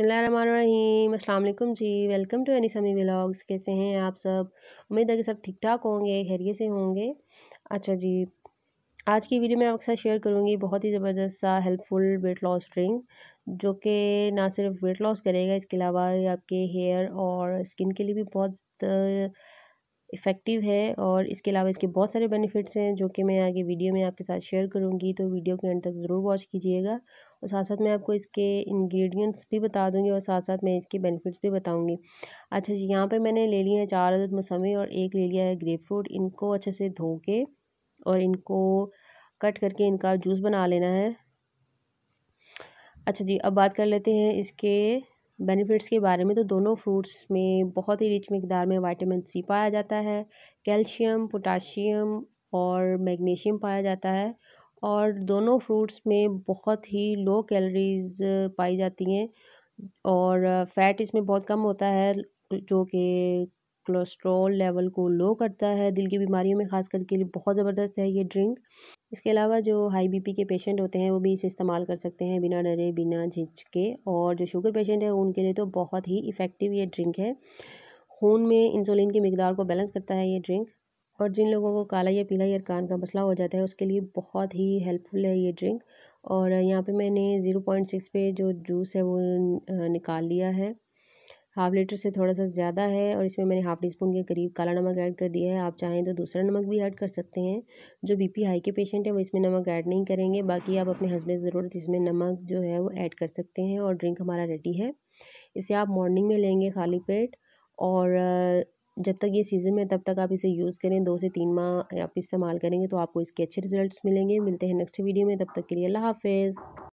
बसमीम अल्लाम जी welcome to Annie Sami vlogs कैसे हैं आप सब उम्मीद है कि सब ठीक ठाक होंगे खैरियत से होंगे अच्छा जी आज की वीडियो मैं आपके साथ शेयर करूँगी बहुत ही ज़बरदस्त सा हेल्पफुल वेट लॉस ड्रिंक जो कि ना सिर्फ वेट लॉस करेगा इसके अलावा आपके हेयर और स्किन के लिए भी बहुत इफ़ेक्टिव है और इसके अलावा इसके बहुत सारे बेनिफिट्स हैं जो कि मैं आगे वीडियो में आपके साथ शेयर करूंगी तो वीडियो के एंड तक ज़रूर वॉच कीजिएगा और साथ साथ मैं आपको इसके इंग्रेडिएंट्स भी बता दूंगी और साथ साथ मैं इसके बेनिफिट्स भी बताऊंगी अच्छा जी यहाँ पे मैंने ले लिए हैं चार अदद मौसमी और एक ले लिया है ग्रेप फ्रूट इनको अच्छे से धो के और इनको कट करके इनका जूस बना लेना है अच्छा जी अब बात कर लेते हैं इसके बेनिफिट्स के बारे में तो दोनों फ्रूट्स में बहुत ही रिच मकदार में वाइटामिन सी पाया जाता है कैल्शियम पोटाशियम और मैग्नीशियम पाया जाता है और दोनों फ्रूट्स में बहुत ही लो कैलोरीज़ पाई जाती हैं और फैट इसमें बहुत कम होता है जो कि कोलेस्ट्रॉल लेवल को लो करता है दिल की बीमारियों में ख़ास करके लिए बहुत ज़बरदस्त है ये ड्रिंक इसके अलावा जो हाई बीपी के पेशेंट होते हैं वो भी इसे इस्तेमाल कर सकते हैं बिना डरे बिना झिझके और जो शुगर पेशेंट है उनके लिए तो बहुत ही इफ़ेक्टिव ये ड्रिंक है खून में इंसुलिन की मकदार को बैलेंस करता है ये ड्रिंक और जिन लोगों को काला या पीला या कान का मसला हो जाता है उसके लिए बहुत ही हेल्पफुल है ये ड्रिंक और यहाँ पे मैंने ज़ीरो पॉइंट सिक्स पे जो जूस है वो निकाल लिया है हाफ़ लीटर से थोड़ा सा ज़्यादा है और इसमें मैंने हाफ़ टी स्पून के करीब काला नमक ऐड कर दिया है आप चाहें तो दूसरा नमक भी ऐड कर सकते हैं जो बीपी हाई के पेशेंट हैं वो इसमें नमक ऐड नहीं करेंगे बाकी आप अपने हस्बैंड ज़रूरत इसमें नमक जो है वो ऐड कर सकते हैं और ड्रिंक हमारा रेडी है इसे आप मॉर्निंग में लेंगे खाली पेट और जब तक ये सीज़न है तब तक आप इसे यूज़ करें दो से तीन माह आप इस्तेमाल करेंगे तो आपको इसके अच्छे रिज़ल्ट मिलेंगे मिलते हैं नेक्स्ट वीडियो में तब तक के लिए अल्लाह हाफिज़